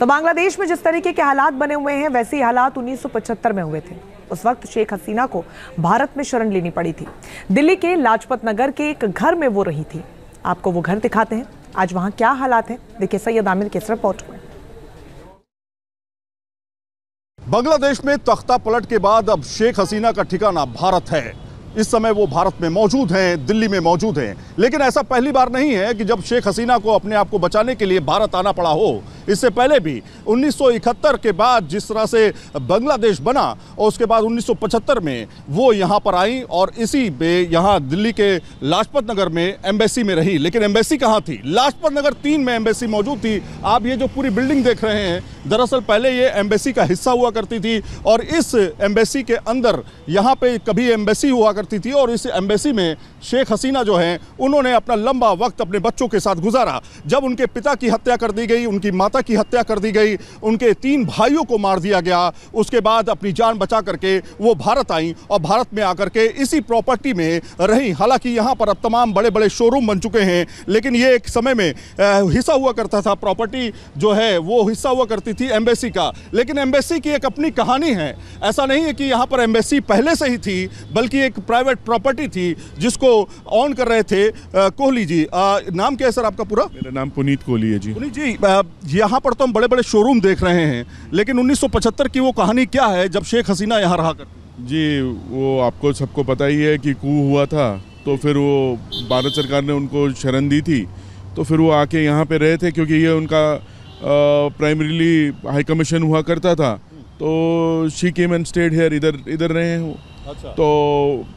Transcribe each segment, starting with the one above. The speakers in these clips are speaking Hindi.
तो बांग्लादेश में जिस तरीके के हालात बने हुए हैं वैसे ही हालात 1975 में हुए थे उस वक्त शेख हसीना को भारत में शरण लेनी पड़ी थी दिल्ली के लाजपत नगर के एक घर में वो रही थी आपको वो घर दिखाते हैं आज वहाँ क्या हालात हैं देखिए सैयद आमिर के रिपोर्ट में बांग्लादेश में तख्ता पलट के बाद अब शेख हसीना का ठिकाना भारत है इस समय वो भारत में मौजूद हैं दिल्ली में मौजूद हैं लेकिन ऐसा पहली बार नहीं है कि जब शेख हसीना को अपने आप को बचाने के लिए भारत आना पड़ा हो इससे पहले भी 1971 के बाद जिस तरह से बांग्लादेश बना और उसके बाद 1975 में वो यहाँ पर आई और इसी पे यहाँ दिल्ली के लाजपत नगर में एम्बेसी में रही लेकिन एम्बेसी कहाँ थी लाजपत नगर तीन में एम्बेसी मौजूद थी आप ये जो पूरी बिल्डिंग देख रहे हैं दरअसल पहले ये एम्बेसी का हिस्सा हुआ करती थी और इस एम्बेसी के अंदर यहाँ पे कभी एम्बेसी हुआ करती थी और इस एम्बेसी में शेख हसीना जो हैं उन्होंने अपना लंबा वक्त अपने बच्चों के साथ गुजारा जब उनके पिता की हत्या कर दी गई उनकी माता की हत्या कर दी गई उनके तीन भाइयों को मार दिया गया उसके बाद अपनी जान बचा करके वो भारत आई और भारत में आकर के इसी प्रॉपर्टी में रहीं हालांकि यहाँ पर अब तमाम बड़े बड़े शोरूम बन चुके हैं लेकिन ये एक समय में हिस्सा हुआ करता था प्रॉपर्टी जो है वो हिस्सा हुआ करती थी एम्बेसी का लेकिन एम्बेसी की एक अपनी कहानी है ऐसा नहीं है कि यहाँ पर एम्बेसी पहले से ही थी बल्कि एक प्राइवेट प्रॉपर्टी थी जिसको को ऑन कर रहे थे कोहली जी आ, नाम क्या है सर आपका पूरा मेरा नाम पुनीत कोहली है जी पुनीत जी यहाँ पर तो हम बड़े बड़े शोरूम देख रहे हैं लेकिन 1975 की वो कहानी क्या है जब शेख हसीना यहाँ रहा कर जी वो आपको सबको पता ही है कि कू हुआ था तो फिर वो भारत सरकार ने उनको शरण दी थी तो फिर वो आके यहाँ पे रहे थे क्योंकि ये उनका प्राइमरीली हाई कमीशन हुआ करता था तो she came and stayed here इधर इधर रहे हैं वो अच्छा। तो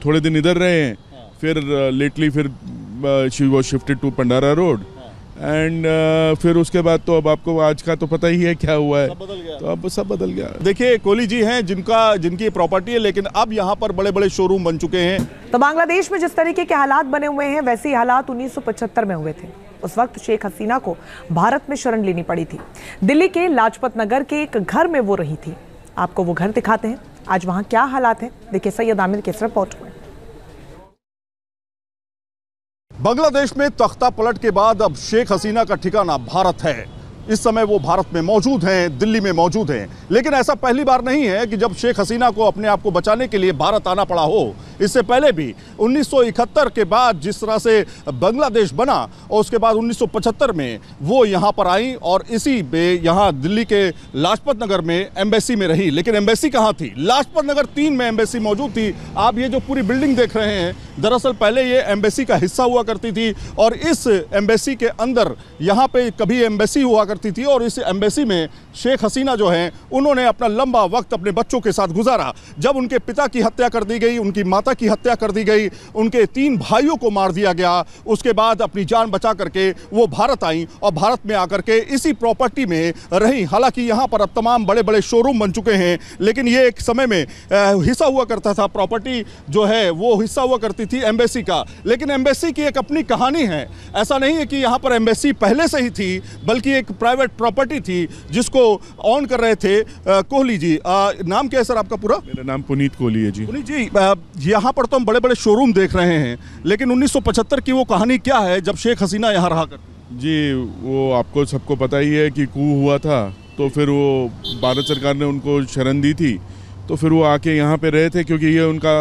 थोड़े दिन इधर रहे हैं फिर लेटली uh, फिर she was shifted to Pandara road and uh, फिर उसके बाद तो अब आपको आज का तो पता ही है क्या हुआ है सब बदल गया तो अब सब बदल गया देखिए कोहली जी हैं जिनका जिनकी प्रॉपर्टी है लेकिन अब यहाँ पर बड़े बड़े शोरूम बन चुके हैं तो बांग्लादेश में जिस तरीके के हालात बने हुए हैं वैसे ही हालात 1975 में हुए थे उस वक्त शेख हसीना को भारत में शरण लेनी पड़ी थी दिल्ली के लाजपत नगर के एक घर में वो रही थी आपको वो घर दिखाते हैं आज वहाँ क्या हालात है देखिए सैयद आमिर की रिपोर्ट में बांग्लादेश में तख्ता पलट के बाद अब शेख हसीना का ठिकाना भारत है इस समय वो भारत में मौजूद हैं दिल्ली में मौजूद हैं लेकिन ऐसा पहली बार नहीं है कि जब शेख हसीना को अपने आप को बचाने के लिए भारत आना पड़ा हो इससे पहले भी 1971 के बाद जिस तरह से बांग्लादेश बना और उसके बाद 1975 में वो यहाँ पर आई और इसी पे यहाँ दिल्ली के लाजपत नगर में एम्बेसी में रही लेकिन एम्बेसी कहाँ थी लाजपत नगर तीन में एम्बेसी मौजूद थी आप ये जो पूरी बिल्डिंग देख रहे हैं दरअसल पहले ये एम्बेसी का हिस्सा हुआ करती थी और इस एम्बेसी के अंदर यहाँ पे कभी एम्बेसी हुआ करती थी और इस एम्बेसी में शेख हसीना जो हैं उन्होंने अपना लंबा वक्त अपने बच्चों के साथ गुजारा जब उनके पिता की हत्या कर दी गई उनकी माता की हत्या कर दी गई उनके तीन भाइयों को मार दिया गया उसके बाद अपनी जान बचा करके वो भारत आई और भारत में आकर के इसी प्रॉपर्टी में रहीं हालांकि यहाँ पर अब तमाम बड़े बड़े शोरूम बन चुके हैं लेकिन ये एक समय में हिस्सा हुआ करता था प्रॉपर्टी जो है वो हिस्सा हुआ करती सकती थी एम्बेसी का लेकिन एम्बेसी की एक अपनी कहानी है ऐसा नहीं है कि यहाँ पर एम्बेसी पहले से ही थी बल्कि एक प्राइवेट प्रॉपर्टी थी जिसको ऑन कर रहे थे कोहली जी आ, नाम क्या है सर आपका पूरा मेरा नाम पुनीत कोहली है जी पुनीत जी यहाँ पर तो हम बड़े बड़े शोरूम देख रहे हैं लेकिन उन्नीस की वो कहानी क्या है जब शेख हसीना यहाँ रहा कर जी वो आपको सबको पता ही है कि कू हुआ था तो फिर वो भारत सरकार ने उनको शरण दी थी तो फिर वो आके यहाँ पे रहे थे क्योंकि ये उनका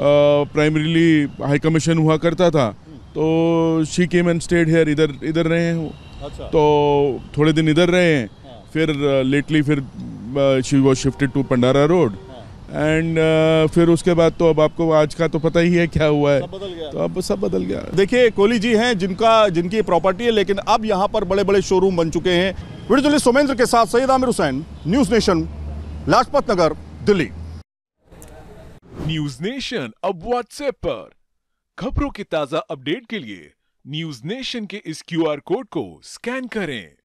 प्राइमरीली हाई कमीशन हुआ करता था तो she came and stayed here इधर इधर रहे हैं अच्छा। तो थोड़े दिन इधर रहे हैं हाँ। फिर लेटली फिर she was shifted to Pandara road and uh, फिर उसके बाद तो अब आपको आज का तो पता ही है क्या हुआ है सब बदल गया तो अब सब बदल गया देखिए कोहली जी हैं जिनका जिनकी प्रॉपर्टी है लेकिन अब यहाँ पर बड़े बड़े शोरूम बन चुके हैं वीडियो सोमेंद्र के साथ Syed Aamir Hussain news nation Lajpat Nagar Delhi news nation अब व्हाट्सएप पर खबरों के ताजा अपडेट के लिए न्यूज नेशन के इस क्यूआर कोड को स्कैन करें